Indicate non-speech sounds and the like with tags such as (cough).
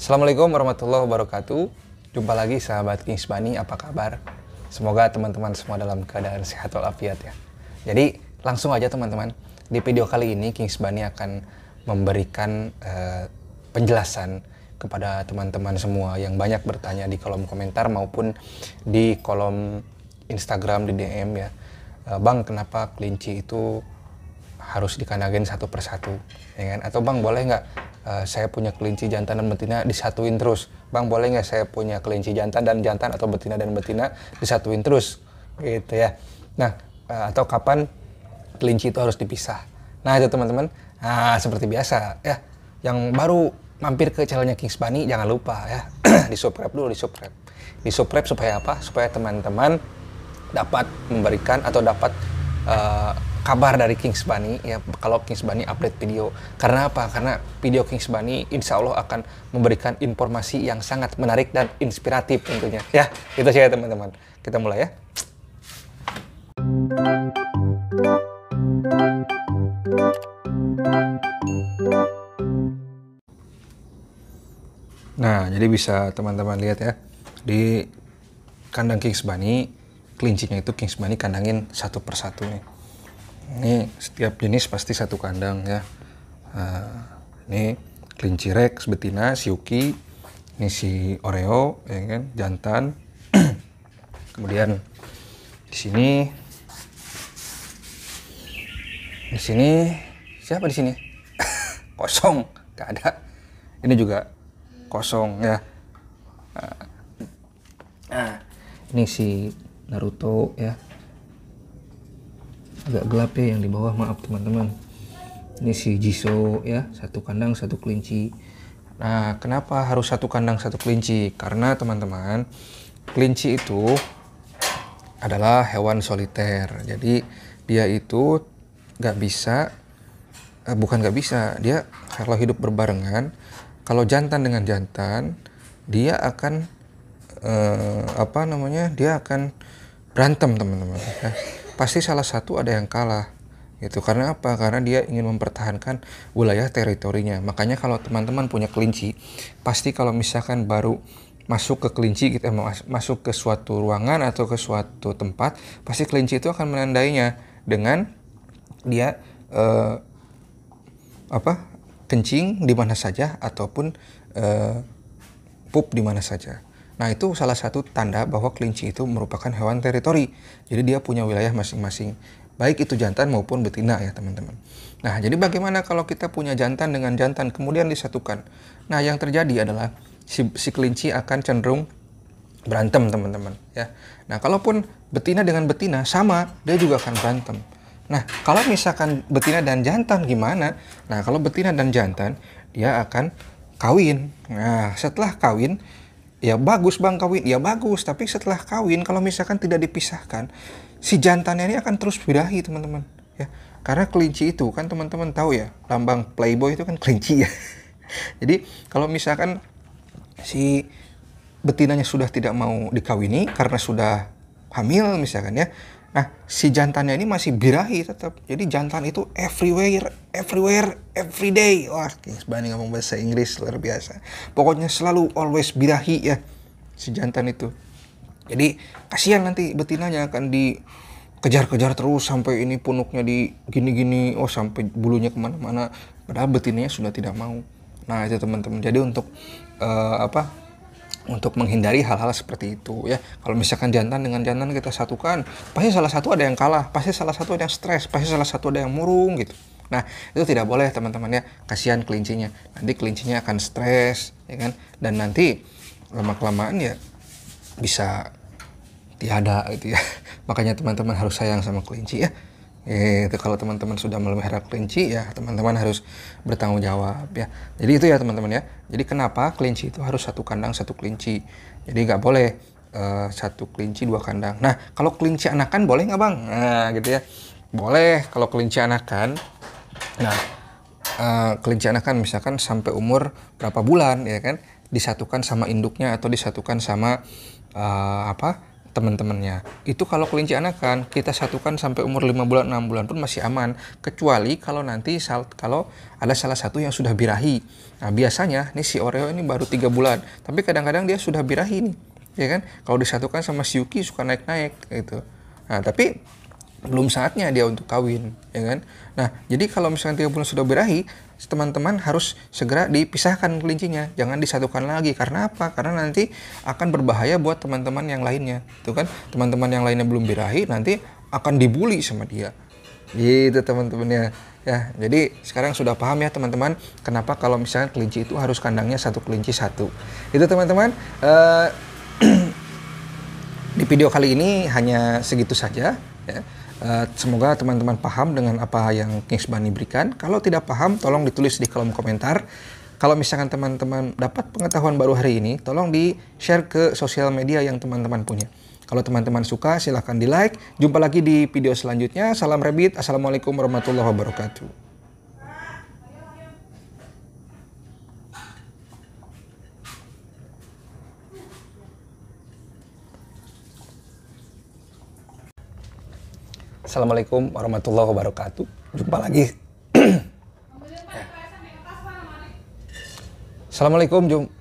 Assalamualaikum warahmatullahi wabarakatuh. Jumpa lagi sahabat Kings Bunny, apa kabar? Semoga teman-teman semua dalam keadaan sehat walafiat ya. Jadi langsung aja teman-teman, di video kali ini Kings Bunny akan memberikan uh, penjelasan kepada teman-teman semua yang banyak bertanya di kolom komentar maupun di kolom Instagram di DM ya. Eh, Bang, kenapa kelinci itu harus dikandangin satu persatu? Ya kan? Atau Bang, boleh nggak Eh, saya punya kelinci jantan dan betina disatuin terus. Bang boleh nggak saya punya kelinci jantan dan jantan atau betina dan betina disatuin terus gitu ya. Nah eh, atau kapan kelinci itu harus dipisah. Nah itu teman-teman nah, seperti biasa ya yang baru mampir ke channelnya Kings Bunny jangan lupa ya (clears throat) di subscribe dulu di subscribe di subscribe supaya apa supaya teman-teman dapat memberikan atau dapat uh, kabar dari Kings Bunny ya kalau Kings Bunny update video karena apa karena video Kings Bunny insya Allah akan memberikan informasi yang sangat menarik dan inspiratif tentunya ya itu saja teman-teman kita mulai ya nah jadi bisa teman-teman lihat ya di kandang Kings Bunny kelincinya itu Kings Bunny kandangin satu persatu nih ini setiap jenis pasti satu kandang ya Nah, ini kelinci rex betina siuki ini si oreo ya kan jantan (clears throat) kemudian di sini di sini siapa di sini (laughs) kosong nggak ada ini juga kosong ya eh, nah ini si Naruto ya agak gelap ya yang di bawah maaf teman-teman ini si Jiso ya satu kandang satu kelinci nah kenapa harus satu kandang satu kelinci karena teman-teman kelinci itu adalah hewan soliter jadi dia itu gak bisa eh, bukan gak bisa dia kalau hidup berbarengan kalau jantan dengan jantan dia akan eh, apa namanya dia akan berantem teman-teman ya pasti salah satu ada yang kalah gitu karena apa karena dia ingin mempertahankan wilayah teritorinya makanya kalau teman-teman punya kelinci pasti kalau misalkan baru masuk ke kelinci gitu eh, masuk ke suatu ruangan atau ke suatu tempat pasti kelinci itu akan menandainya dengan dia eh, apa kencing di mana saja ataupun eh, pup di mana saja Nah, itu salah satu tanda bahwa kelinci itu merupakan hewan teritori. Jadi dia punya wilayah masing-masing, baik itu jantan maupun betina ya, teman-teman. Nah, jadi bagaimana kalau kita punya jantan dengan jantan kemudian disatukan? Nah, yang terjadi adalah si, si kelinci akan cenderung berantem, teman-teman, ya. Nah, kalaupun betina dengan betina sama, dia juga akan berantem. Nah, kalau misalkan betina dan jantan gimana? Nah, kalau betina dan jantan, dia akan kawin. Nah, setelah kawin, ya bagus bang kawin ya bagus tapi setelah kawin kalau misalkan tidak dipisahkan si jantannya ini akan terus birahi teman-teman ya karena kelinci itu kan teman-teman tahu ya lambang playboy itu kan kelinci ya (laughs) jadi kalau misalkan si betinanya sudah tidak mau dikawini karena sudah hamil misalkan ya Nah, si jantannya ini masih birahi tetap. Jadi jantan itu everywhere, everywhere, everyday. Wah, sebanding ngomong bahasa Inggris luar biasa. Pokoknya selalu always birahi ya si jantan itu. Jadi kasihan nanti betinanya akan dikejar-kejar terus sampai ini punuknya di gini-gini, oh sampai bulunya kemana-mana. Padahal betinanya sudah tidak mau. Nah itu teman-teman. Jadi untuk uh, apa untuk menghindari hal-hal seperti itu ya kalau misalkan jantan dengan jantan kita satukan pasti salah satu ada yang kalah pasti salah satu ada yang stres pasti salah satu ada yang murung gitu nah itu tidak boleh teman-teman ya kasihan kelincinya nanti kelincinya akan stres ya kan dan nanti lama kelamaan ya bisa tiada gitu ya (laughs) makanya teman-teman harus sayang sama kelinci ya Eh, itu kalau teman-teman sudah melalui kelinci ya teman-teman harus bertanggung jawab ya jadi itu ya teman-teman ya jadi kenapa kelinci itu harus satu kandang satu kelinci jadi nggak boleh uh, satu kelinci dua kandang nah kalau kelinci anakan boleh nggak bang nah gitu ya boleh kalau kelinci anakan nah uh, kelinci anakan misalkan sampai umur berapa bulan ya kan disatukan sama induknya atau disatukan sama uh, apa teman-temannya. Itu kalau kelinci anakan kita satukan sampai umur lima bulan enam bulan pun masih aman kecuali kalau nanti sal kalau ada salah satu yang sudah birahi. Nah, biasanya nih si Oreo ini baru tiga bulan, tapi kadang-kadang dia sudah birahi nih. Ya kan? Kalau disatukan sama si Yuki suka naik-naik gitu. Nah, tapi belum saatnya dia untuk kawin, ya kan? Nah, jadi kalau misalnya tiga bulan sudah berahi, teman-teman harus segera dipisahkan kelincinya, jangan disatukan lagi. Karena apa? Karena nanti akan berbahaya buat teman-teman yang lainnya, tuh kan? Teman-teman yang lainnya belum berahi, nanti akan dibully sama dia. Gitu teman-temannya. Ya, jadi sekarang sudah paham ya teman-teman kenapa kalau misalnya kelinci itu harus kandangnya satu kelinci satu. Itu teman-teman. Uh, (clears throat) di video kali ini hanya segitu saja. Ya. Eh, semoga teman-teman paham dengan apa yang Kings Bunny berikan. Kalau tidak paham, tolong ditulis di kolom komentar. Kalau misalkan teman-teman dapat pengetahuan baru hari ini, tolong di-share ke sosial media yang teman-teman punya. Kalau teman-teman suka, silahkan di-like. Jumpa lagi di video selanjutnya. Salam Rabbit. Assalamualaikum warahmatullahi wabarakatuh. Assalamualaikum warahmatullahi wabarakatuh. Jumpa lagi. (clears throat) Ya. Assalamualaikum, jumpa.